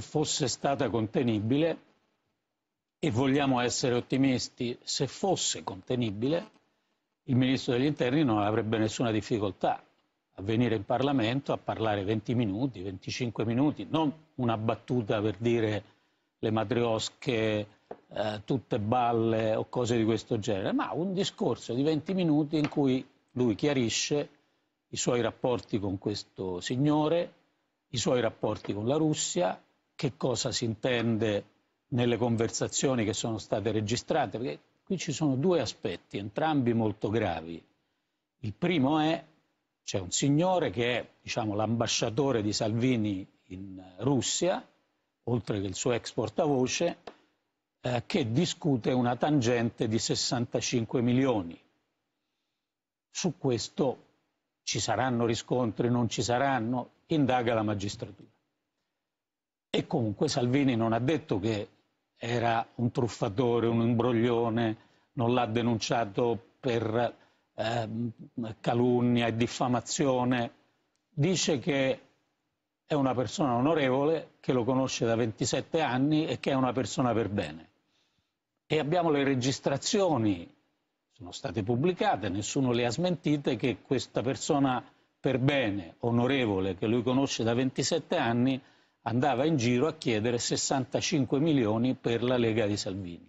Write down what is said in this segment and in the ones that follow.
fosse stata contenibile, e vogliamo essere ottimisti, se fosse contenibile, il ministro degli interni non avrebbe nessuna difficoltà a venire in Parlamento a parlare 20 minuti, 25 minuti, non una battuta per dire le matriosche, eh, tutte balle o cose di questo genere, ma un discorso di 20 minuti in cui lui chiarisce i suoi rapporti con questo signore, i suoi rapporti con la Russia, che cosa si intende nelle conversazioni che sono state registrate, perché qui ci sono due aspetti, entrambi molto gravi. Il primo è c'è un signore che è diciamo, l'ambasciatore di Salvini in Russia, oltre che il suo ex portavoce, eh, che discute una tangente di 65 milioni. Su questo ci saranno riscontri, non ci saranno, indaga la magistratura. E comunque Salvini non ha detto che era un truffatore, un imbroglione, non l'ha denunciato per eh, calunnia e diffamazione. Dice che è una persona onorevole, che lo conosce da 27 anni e che è una persona per bene. E abbiamo le registrazioni, sono state pubblicate, nessuno le ha smentite, che questa persona per bene, onorevole, che lui conosce da 27 anni, andava in giro a chiedere 65 milioni per la Lega di Salvini.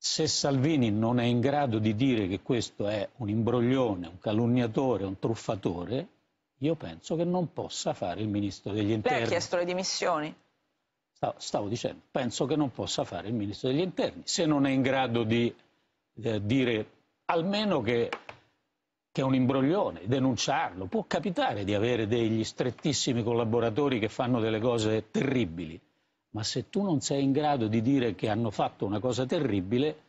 Se Salvini non è in grado di dire che questo è un imbroglione, un calunniatore, un truffatore, io penso che non possa fare il ministro degli interni. Lei ha chiesto le dimissioni? Stavo, stavo dicendo, penso che non possa fare il ministro degli interni, se non è in grado di eh, dire almeno che che è un imbroglione, denunciarlo. Può capitare di avere degli strettissimi collaboratori che fanno delle cose terribili, ma se tu non sei in grado di dire che hanno fatto una cosa terribile,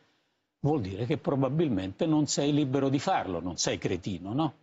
vuol dire che probabilmente non sei libero di farlo, non sei cretino, no?